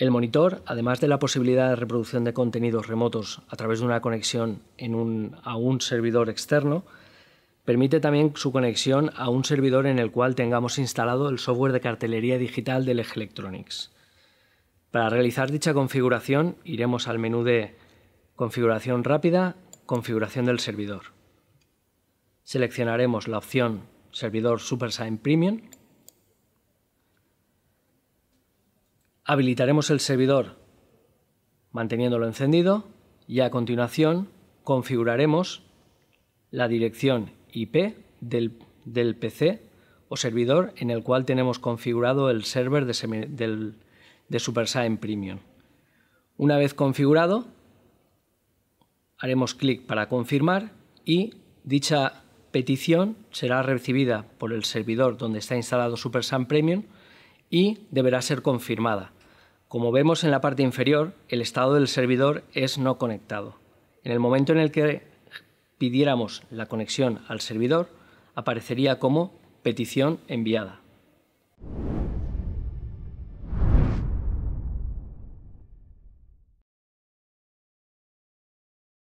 El monitor, además de la posibilidad de reproducción de contenidos remotos a través de una conexión a un servidor externo, permite también su conexión a un servidor en el cual tengamos instalado el software de cartelería digital del Eje Electronics. Para realizar dicha configuración iremos al menú de Configuración rápida, Configuración del servidor. Seleccionaremos la opción Servidor SuperSign Premium Habilitaremos el servidor manteniéndolo encendido y a continuación configuraremos la dirección IP del, PC o servidor en el cual tenemos configurado el server de, SuperSAM Premium. Una vez configurado, haremos clic para confirmar y dicha petición será recibida por el servidor donde está instalado SuperSAM Premium y deberá ser confirmada. Como vemos en la parte inferior, el estado del servidor es no conectado. En el momento en el que pidiéramos la conexión al servidor, aparecería como petición enviada.